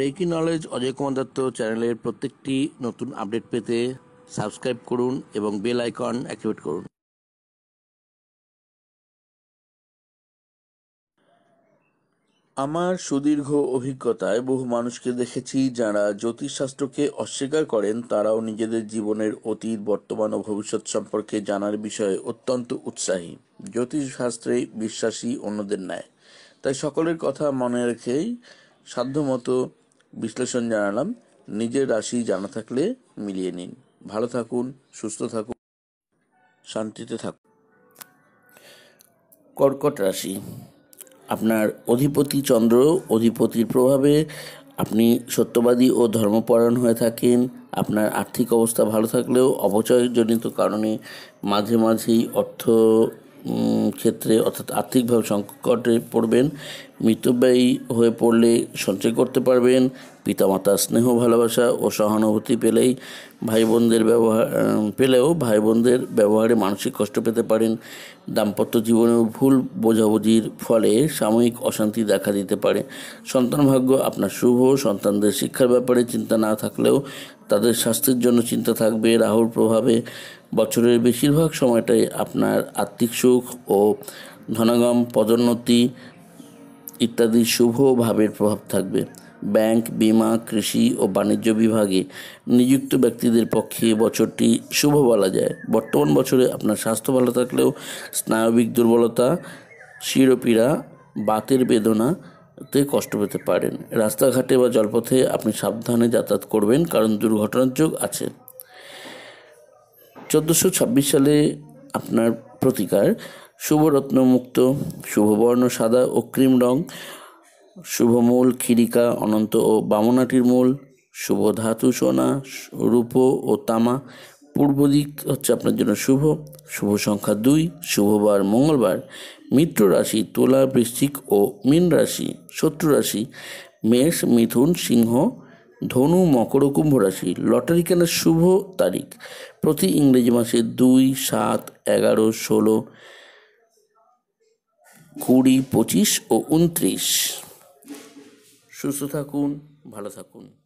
reiki knowledge Ajay Kumar Dutta চ্যানেলের প্রত্যেকটি নতুন আপডেট পেতে সাবস্ক্রাইব করুন এবং বেল আইকন অ্যাক্টিভেট করুন আমার সুদীর্ঘ অভিজ্ঞতায় বহু মানুষকে দেখেছি যারা জ্যোতিষশাস্ত্রকে অস্বীকার করেন তারাও নিজেদের জীবনের অতীত বর্তমান ও ভবিষ্যৎ সম্পর্কে জানার বিষয়ে অত্যন্ত উৎসাহী জ্যোতিষশাস্ত্রে বিশ্বাসী অন্যদের ন্যায় তাই সকলের কথা মনে রেখেই সাধ্যমতো বিশ্লেষণ জানালাম নিজের রাশি জানা থাকলে মিলিয়ে নিন ভালো থাকুন সুস্থ থাকুন শান্তিতে থাকুন কর্কট রাশি আপনার অধিপতি চন্দ্র অধিপতির প্রভাবে আপনি সত্যবাদী ও ধর্মপরায়ণ হয়ে থাকেন আপনার আর্থিক অবস্থা ভালো থাকলেও অপচয়জনিত কারণে মাঝে মাঝেই অর্থ ক্ষেত্রে অর্থাৎ আর্থিকভাবে সংকটে পড়বেন মৃতব্যয়ী হয়ে পড়লে সঞ্চয় করতে পারবেন পিতামাতার স্নেহ ভালোবাসা ও সহানুভূতি পেলেই ভাই বোনদের ব্যবহার পেলেও ভাই বোনদের ব্যবহারে মানসিক কষ্ট পেতে পারেন দাম্পত্য জীবনেও ভুল বোঝাবুঝির ফলে সাময়িক অশান্তি দেখা দিতে পারে সন্তান ভাগ্য আপনার শুভ সন্তানদের শিক্ষার ব্যাপারে চিন্তা না থাকলেও তাদের স্বাস্থ্যের জন্য চিন্তা থাকবে রাহুর প্রভাবে বছরের বেশিরভাগ সময়টাই আপনার আত্মিক সুখ ও ধনাগম পদোন্নতি ইত্যাদি শুভ ভাবের প্রভাব থাকবে ব্যাংক বিমা কৃষি ও বাণিজ্য বিভাগে নিযুক্ত ব্যক্তিদের পক্ষে বছরটি শুভ বলা যায় বর্তমান বছরে আপনার স্বাস্থ্য ভালো থাকলেও স্নায়বিক দুর্বলতা শিরোপীড়া বাতের বেদনা তে কষ্ট পেতে পারেন রাস্তাঘাটে বা জলপথে আপনি সাবধানে যাতায়াত করবেন কারণ দুর্ঘটনার যোগ আছে চোদ্দোশো ছাব্বিশ সালে আপনার প্রতিকার শুভরত্নমুক্ত শুভবর্ণ সাদা ও ক্রিম রং শুভমূল ক্ষিরিকা অনন্ত ও বামনাটির মূল শুভ ধাতু সোনা রূপ ও তামা পূর্ব দিক হচ্ছে আপনার জন্য শুভ শুভ সংখ্যা দুই শুভবার মঙ্গলবার মিত্র রাশি তুলা বৃশ্চিক ও মীন রাশি শত্রু রাশি মেষ মিথুন সিংহ ধনু মকর কুম্ভ রাশি লটারি কেনার শুভ তারিখ প্রতি ইংরেজি মাসে দুই সাত এগারো ষোলো কুড়ি পঁচিশ ও উনত্রিশ সুস্থ থাকুন ভালো থাকুন